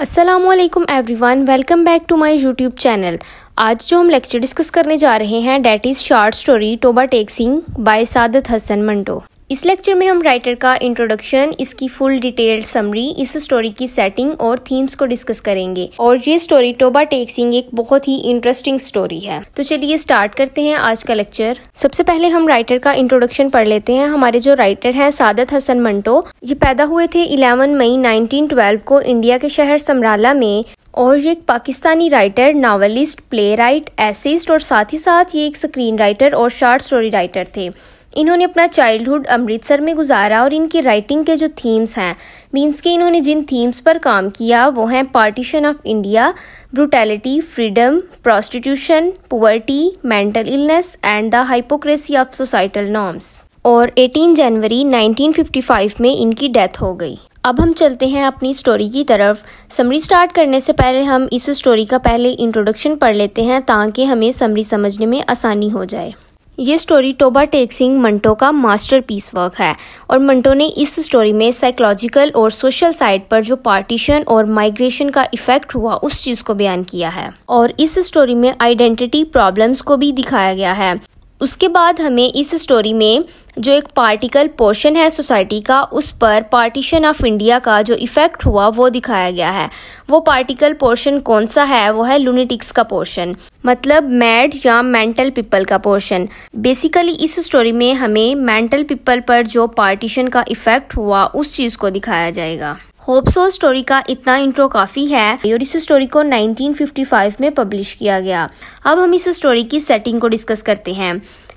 Aslam everyone welcome back to my YouTube channel आज जो हम लेक्चर डिस्कस करने जा रहे हैं that is short story Toba Tek Singh by Saadat Hasan Manto इस लेक्चर में हम राइटर का इंट्रोडक्शन इसकी फुल डिटेल्ड समरी इस स्टोरी की सेटिंग और थीम्स को डिस्कस करेंगे और ये स्टोरी टोबा टेक्सिंग एक बहुत ही इंटरेस्टिंग स्टोरी है तो चलिए स्टार्ट करते हैं आज का लेक्चर सबसे पहले हम राइटर का इंट्रोडक्शन पढ़ लेते हैं हमारे जो राइटर हैं सादत हसन मंटो ये पैदा हुए थे इलेवन मई नाइनटीन को इंडिया के शहर समराला में और ये एक Pakistani writer novelist playwright essayist और साथ ही साथ ये एक स्क्रीन राइटर और शार्ट स्टोरी राइटर थे इन्होंने अपना चाइल्डहुड अमृतसर में गुजारा और इनकी राइटिंग के जो थीम्स हैं मीन्स कि इन्होंने जिन थीम्स पर काम किया वो हैं partition of India brutality freedom prostitution poverty mental illness and the hypocrisy of societal norms और 18 जनवरी 1955 में इनकी डेथ हो गई अब हम चलते हैं अपनी स्टोरी की तरफ समरी स्टार्ट करने से पहले हम इस स्टोरी का पहले इंट्रोडक्शन पढ़ लेते हैं ताकि हमें समरी समझने में आसानी हो जाए ये स्टोरी टोबा टेक सिंह मंटो का मास्टरपीस वर्क है और मंटो ने इस स्टोरी में साइकोलॉजिकल और सोशल साइड पर जो पार्टीशन और माइग्रेशन का इफेक्ट हुआ उस चीज़ को बयान किया है और इस स्टोरी में आइडेंटिटी प्रॉब्लम्स को भी दिखाया गया है उसके बाद हमें इस स्टोरी में जो एक पार्टिकल पोर्शन है सोसाइटी का उस पर पार्टीशन ऑफ इंडिया का जो इफ़ेक्ट हुआ वो दिखाया गया है वो पार्टिकल पोर्शन कौन सा है वो है लूनिटिक्स का पोर्शन मतलब मैड या मेंटल पीपल का पोर्शन बेसिकली इस स्टोरी में हमें मेंटल पीपल पर जो पार्टीशन का इफ़ेक्ट हुआ उस चीज़ को दिखाया जाएगा होप्सो स्टोरी का इतना इंट्रो काफ़ी है और इस स्टोरी को 1955 में पब्लिश किया गया अब हम इस स्टोरी की सेटिंग को डिस्कस करते हैं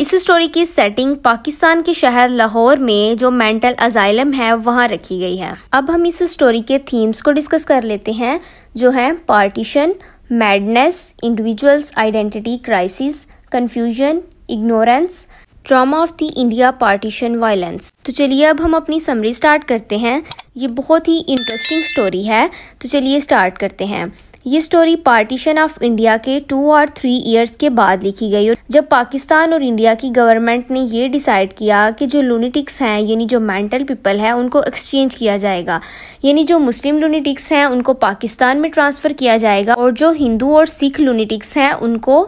इस स्टोरी की सेटिंग पाकिस्तान के शहर लाहौर में जो मेंटल अजाइलम है वहाँ रखी गई है अब हम इस स्टोरी के थीम्स को डिस्कस कर लेते हैं जो है partition madness individuals identity crisis confusion ignorance drama of the India partition violence तो चलिए अब हम अपनी समरी स्टार्ट करते हैं ये बहुत ही इंटरेस्टिंग स्टोरी है तो चलिए स्टार्ट करते हैं ये स्टोरी पार्टीशन ऑफ इंडिया के टू और थ्री इयर्स के बाद लिखी गई और जब पाकिस्तान और इंडिया की गवर्नमेंट ने ये डिसाइड किया कि जो लूनिटिक्स हैं यानी जो मेंटल पीपल हैं उनको एक्सचेंज किया जाएगा यानी जो मुस्लिम लूनिटिक्स हैं उनको पाकिस्तान में ट्रांसफ़र किया जाएगा और जो हिंदू और सिख लूनिटिक्स हैं उनको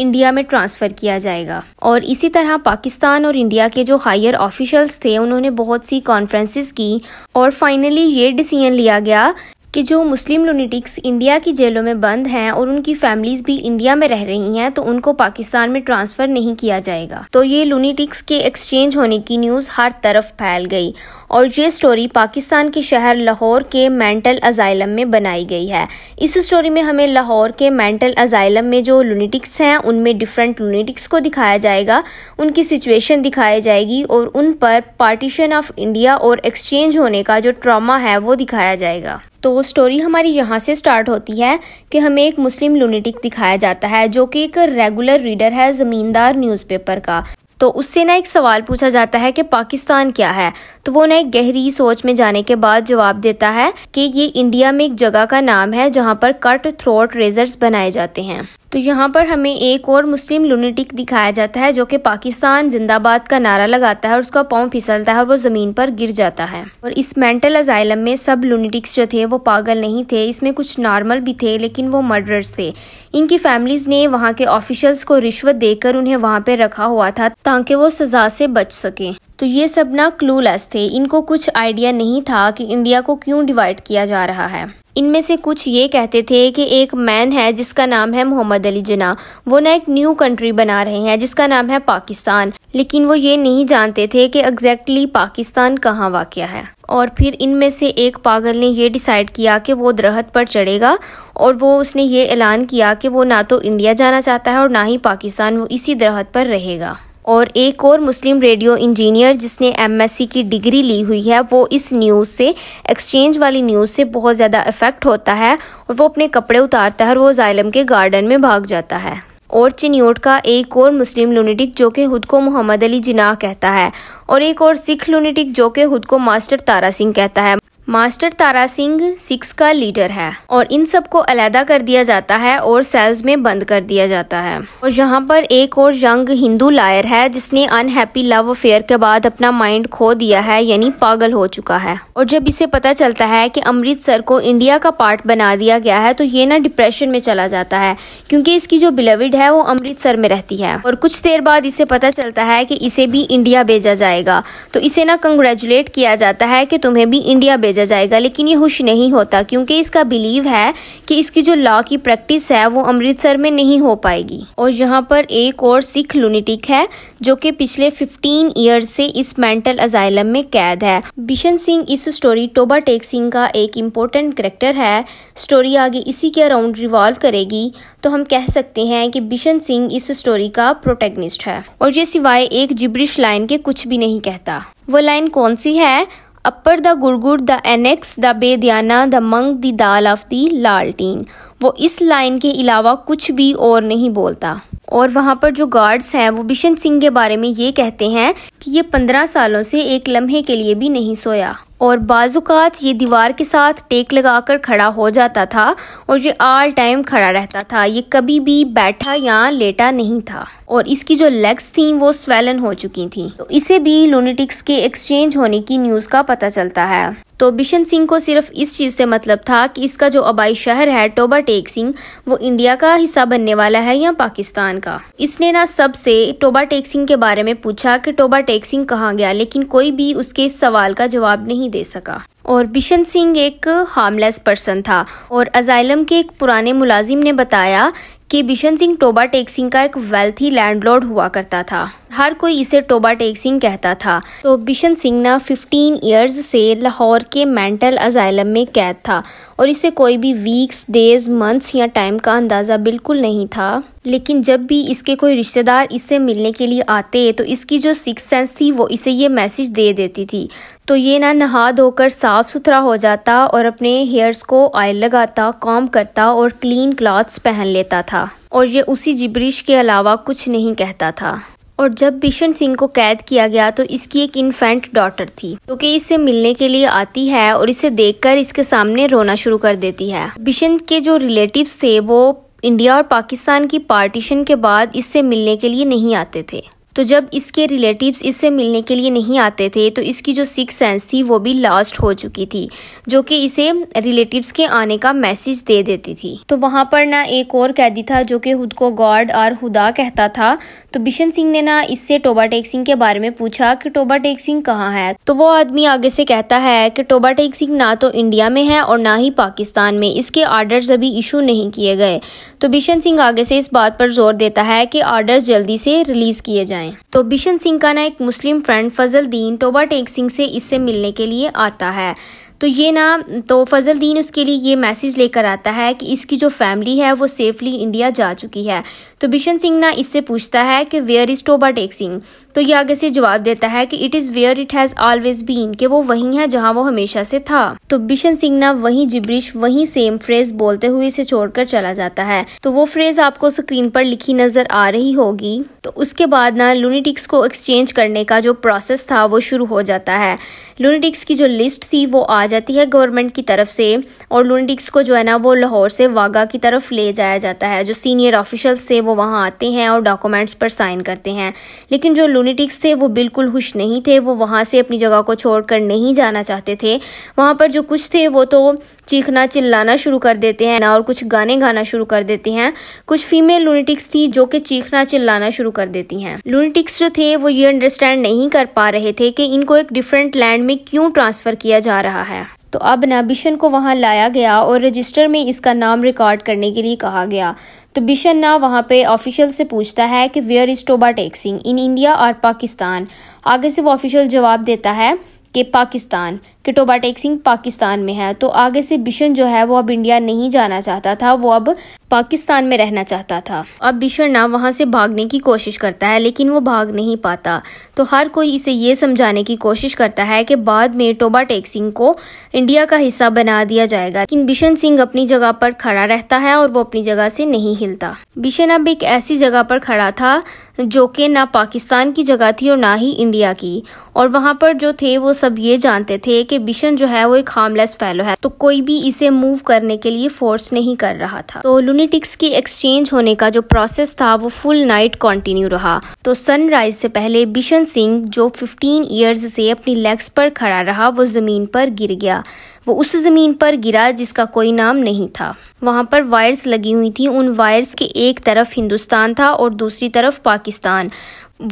इंडिया में ट्रांसफ़र किया जाएगा और इसी तरह पाकिस्तान और इंडिया के जो हायर ऑफिशल्स थे उन्होंने बहुत सी कॉन्फ्रेंसिस की और फाइनली ये डिसीजन लिया गया कि जो मुस्लिम लुनिटिक्स इंडिया की जेलों में बंद हैं और उनकी फैमिलीज़ भी इंडिया में रह रही हैं तो उनको पाकिस्तान में ट्रांसफ़र नहीं किया जाएगा तो ये लूनिटिक्स के एक्सचेंज होने की न्यूज़ हर तरफ फैल गई और ये स्टोरी पाकिस्तान के शहर लाहौर के मेंटल अजाइलम में बनाई गई है इस स्टोरी में हमें लाहौर के मेंटल अजाइलम में जो लूनिटिक्स हैं उनमें डिफरेंट लूनिटिक्स को दिखाया जाएगा उनकी सिचुएशन दिखाई जाएगी और उन पर पार्टीशन ऑफ इंडिया और एक्सचेंज होने का जो ट्रामा है वो दिखाया जाएगा तो स्टोरी हमारी यहाँ से स्टार्ट होती है कि हमें एक मुस्लिम लूनेटिक दिखाया जाता है जो कि एक रेगुलर रीडर है ज़मींदार न्यूज़पेपर का तो उससे ना एक सवाल पूछा जाता है कि पाकिस्तान क्या है तो वो ना एक गहरी सोच में जाने के बाद जवाब देता है कि ये इंडिया में एक जगह का नाम है जहाँ पर कट थ्रोट रेजर्स बनाए जाते हैं तो यहाँ पर हमें एक और मुस्लिम लुनेटिक दिखाया जाता है जो कि पाकिस्तान जिंदाबाद का नारा लगाता है और उसका पाँव फिसलता है और वो ज़मीन पर गिर जाता है और इस मेंटल अजाइलम में सब लुनेटिक्स जो थे वो पागल नहीं थे इसमें कुछ नॉर्मल भी थे लेकिन वो मर्डरर्स थे इनकी फैमिलीज़ ने वहाँ के ऑफिशल्स को रिश्वत देकर उन्हें वहाँ पर रखा हुआ था ताकि वो सज़ा से बच सकें तो ये सब ना क्लूलेस थे इनको कुछ आइडिया नहीं था कि इंडिया को क्यों डिवाइड किया जा रहा है इनमें से कुछ ये कहते थे कि एक मैन है जिसका नाम है मोहम्मद अली जना वो ना एक न्यू कंट्री बना रहे हैं जिसका नाम है पाकिस्तान लेकिन वो ये नहीं जानते थे कि एग्जैक्टली पाकिस्तान कहाँ वाक़ है और फिर इनमें से एक पागल ने ये डिसाइड किया कि वो दरहत पर चढ़ेगा और वो उसने ये ऐलान किया कि वो ना तो इंडिया जाना चाहता है और ना ही पाकिस्तान वो इसी दरहत पर रहेगा और एक और मुस्लिम रेडियो इंजीनियर जिसने एमएससी की डिग्री ली हुई है वो इस न्यूज़ से एक्सचेंज वाली न्यूज़ से बहुत ज़्यादा इफ़ेक्ट होता है और वो अपने कपड़े उतारता है और वो जायलम के गार्डन में भाग जाता है और चिन्योट का एक और मुस्लिम लूनेटिक जो कि खुद को मोहम्मद अली जिनाह कहता है और एक और सिख लूनेटिक जो कि खुद को मास्टर तारा सिंह कहता है मास्टर तारा सिंह सिक्स का लीडर है और इन सबको अलहदा कर दिया जाता है और सेल्स में बंद कर दिया जाता है और यहाँ पर एक और यंग हिंदू लायर है जिसने अनहैप्पी लव अफेयर के बाद अपना माइंड खो दिया है यानी पागल हो चुका है और जब इसे पता चलता है कि अमृतसर को इंडिया का पार्ट बना दिया गया है तो ये ना डिप्रेशन में चला जाता है क्योंकि इसकी जो बिलविड है वो अमृतसर में रहती है और कुछ देर बाद इसे पता चलता है कि इसे भी इंडिया भेजा जाएगा तो इसे ना कंग्रेचुलेट किया जाता है कि तुम्हें भी इंडिया भेजा भेजा जाएगा लेकिन ये खुश नहीं होता क्योंकि इसका बिलीव है कि इसकी जो लॉ की प्रैक्टिस है वो अमृतसर में नहीं हो पाएगी और यहाँ पर एक और सिख लुनिटिक है जो कि पिछले 15 ईयर से इस मेंटल अजाइलम में कैद है बिशन सिंह इस स्टोरी टोबा टेक सिंह का एक इम्पोर्टेंट करेक्टर है स्टोरी आगे इसी के अराउंड रिवॉल्व करेगी तो हम कह सकते हैं कि बिशन सिंह इस स्टोरी का प्रोटेगनिस्ट है और ये सिवाय एक जिब्रिश लाइन के कुछ भी नहीं कहता वो लाइन कौन सी है opar the gur gur the annexe the bedhyana the mung the dal of the laltain वो इस लाइन के अलावा कुछ भी और नहीं बोलता और वहाँ पर जो गार्ड्स हैं वो बिशन सिंह के बारे में ये कहते हैं कि ये पंद्रह सालों से एक लम्हे के लिए भी नहीं सोया और बाजुकात ये दीवार के साथ टेक लगाकर खड़ा हो जाता था और ये आल टाइम खड़ा रहता था ये कभी भी बैठा या लेटा नहीं था और इसकी जो लेग्स थी वो स्वेलन हो चुकी थी तो इसे भी लूनेटिक्स के एक्सचेंज होने की न्यूज़ का पता चलता है तो बिशन सिंह को सिर्फ इस चीज़ से मतलब था कि इसका जो आबाई शहर है टोबा टेक सिंह वो इंडिया का हिस्सा बनने वाला है या पाकिस्तान का इसने ना सबसे टोबा टेक सिंह के बारे में पूछा कि टोबा टेक सिंह कहाँ गया लेकिन कोई भी उसके इस सवाल का जवाब नहीं दे सका और बिशन सिंह एक हार्मलेस पर्सन था और अजाइलम के एक पुराने मुलाजिम ने बताया कि बिशन सिंह टोबा टेक सिंह का एक वेल्थी लैंडलॉर्ड हुआ करता था हर कोई इसे टोबा टेक सिंह कहता था तो बिशन सिंह ना 15 ईयर्स से लाहौर के मेंटल अजाइलम में कैद था और इसे कोई भी वीक्स डेज मंथ्स या टाइम का अंदाज़ा बिल्कुल नहीं था लेकिन जब भी इसके कोई रिश्तेदार इससे मिलने के लिए आते तो इसकी जो सिक्स सेंस थी वो इसे ये मैसेज दे देती थी तो ये ना नहा धोकर साफ़ सुथरा हो जाता और अपने हेयर्स को ऑयल लगाता कॉम करता और क्लीन क्लॉथ्स पहन लेता था और ये उसी जिब्रिश के अलावा कुछ नहीं कहता था और जब बिशन सिंह को कैद किया गया तो इसकी एक इन्फेंट डॉटर थी जो तो कि इसे मिलने के लिए आती है और इसे देखकर इसके सामने रोना शुरू कर देती है बिशन के जो रिलेटिव थे वो इंडिया और पाकिस्तान की पार्टीशन के बाद इससे मिलने के लिए नहीं आते थे तो जब इसके रिलेटिव्स इससे मिलने के लिए नहीं आते थे तो इसकी जो सिक्स सेंस थी वो भी लास्ट हो चुकी थी जो कि इसे रिलेटिव्स के आने का मैसेज दे देती थी तो वहाँ पर ना एक और कैदी था जो कि खुद को गॉड और खुदा कहता था तो बिशन सिंह ने ना इससे टोबा टेक सिंह के बारे में पूछा कि टोबा टेक सिंह कहाँ है तो वो आदमी आगे से कहता है कि टोबा टेक सिंह ना तो इंडिया में है और ना ही पाकिस्तान में इसके ऑर्डर्स अभी इशू नहीं किए गए तो बिशन सिंह आगे से इस बात पर जोर देता है कि ऑर्डर्स जल्दी से रिलीज किए जाएं तो बिशन सिंह का ना एक मुस्लिम फ्रेंड फजल दीन टोबा टेक सिंह से इससे मिलने के लिए आता है तो ये ना तो फजल दीन उसके लिए ये मैसेज लेकर आता है कि इसकी जो फैमिली है वो सेफली इंडिया जा चुकी है तो बिशन सिंह ना इससे पूछता है कि वेयर इज़ टोबा टेक सिंह तो ये आगे से जवाब देता है कि it is where it has always been कि वो वहीं है जहाँ वो हमेशा से था तो बिशन सिंह ना वही जिब्रिश वही सेम फ्रेज बोलते हुए इसे छोड़कर चला जाता है तो वो फ्रेज आपको स्क्रीन पर लिखी नजर आ रही होगी तो उसके बाद ना लूनिटिक्स को एक्सचेंज करने का जो प्रोसेस था वो शुरू हो जाता है लूनिटिक्स की जो लिस्ट थी वो आज जाती है गवर्नमेंट की तरफ से और लुंडिक्स को जो है ना वो लाहौर से वागा की तरफ ले जाया जाता है जो सीनियर ऑफिशल्स थे वो वहाँ आते हैं और डॉक्यूमेंट्स पर साइन करते हैं लेकिन जो लूनेटिक्स थे वो बिल्कुल खुश नहीं थे वो वहाँ से अपनी जगह को छोड़कर नहीं जाना चाहते थे वहाँ पर जो कुछ थे वो तो चीखना चिल्लाना शुरू कर देते हैं और कुछ गाने गाना शुरू कर देते हैं कुछ फीमेल लूनिटिक्स थी जो कि चीखना चिल्लाना शुरू कर देती हैं लूनिटिक्स जो थे वो ये अंडरस्टैंड नहीं कर पा रहे थे कि इनको एक डिफरेंट लैंड में क्यों ट्रांसफ़र किया जा रहा है तो अब ना बिशन को वहाँ लाया गया और रजिस्टर में इसका नाम रिकॉर्ड करने के लिए कहा गया तो बिशन ना वहाँ पे ऑफिशियल से पूछता है कि where is Toba Tek Singh in India और पाकिस्तान आगे से वो ऑफिशियल जवाब देता है कि पाकिस्तान कि टोबाटेक सिंह पाकिस्तान में है तो आगे से बिशन जो है वो अब इंडिया नहीं जाना चाहता था वो अब पाकिस्तान में रहना चाहता था अब बिशन ना वहाँ से भागने की कोशिश करता है लेकिन वो भाग नहीं पाता तो हर कोई इसे ये समझाने की कोशिश करता है कि बाद में टोबाटेक सिंह को इंडिया का हिस्सा बना दिया जाएगा लेकिन बिशन सिंह अपनी जगह पर खड़ा रहता है और वो अपनी जगह से नहीं हिलता बिशन अब एक ऐसी जगह पर खड़ा था जो कि ना पाकिस्तान की जगह थी और ना ही इंडिया की और वहाँ पर जो थे वो सब ये जानते थे कि बिशन जो है वो एक हार्मलेस फैलो है तो कोई भी इसे मूव करने के लिए फोर्स नहीं कर रहा था तो लूनिटिक्स की एक्सचेंज होने का जो प्रोसेस था वो फुल नाइट कंटिन्यू रहा तो सनराइज से पहले बिशन सिंह जो 15 ईयर्स से अपनी लेग्स पर खड़ा रहा वो ज़मीन पर गिर गया वो उस ज़मीन पर गिरा जिसका कोई नाम नहीं था वहाँ पर वायर्स लगी हुई थी उन वायर्स के एक तरफ हिंदुस्तान था और दूसरी तरफ पाकिस्तान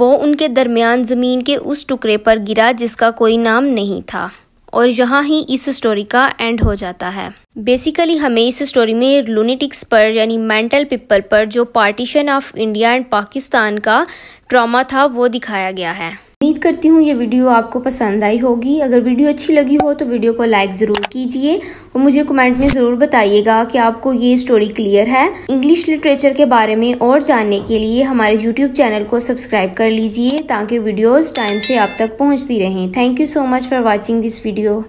वो उनके दरमियान ज़मीन के उस टुकड़े पर गिरा जिसका कोई नाम नहीं था और यहाँ ही इस स्टोरी का एंड हो जाता है बेसिकली हमें इस स्टोरी में लुनिटिक्स पर यानी मेंटल पीपल पर जो partition of India and Pakistan का ड्रामा था वो दिखाया गया है करती हूँ ये वीडियो आपको पसंद आई होगी अगर वीडियो अच्छी लगी हो तो वीडियो को लाइक ज़रूर कीजिए और मुझे कमेंट में ज़रूर बताइएगा कि आपको ये स्टोरी क्लियर है इंग्लिश लिटरेचर के बारे में और जानने के लिए हमारे यूट्यूब चैनल को सब्सक्राइब कर लीजिए ताकि वीडियोज़ टाइम से आप तक पहुँचती रहें thank you so much for watching this video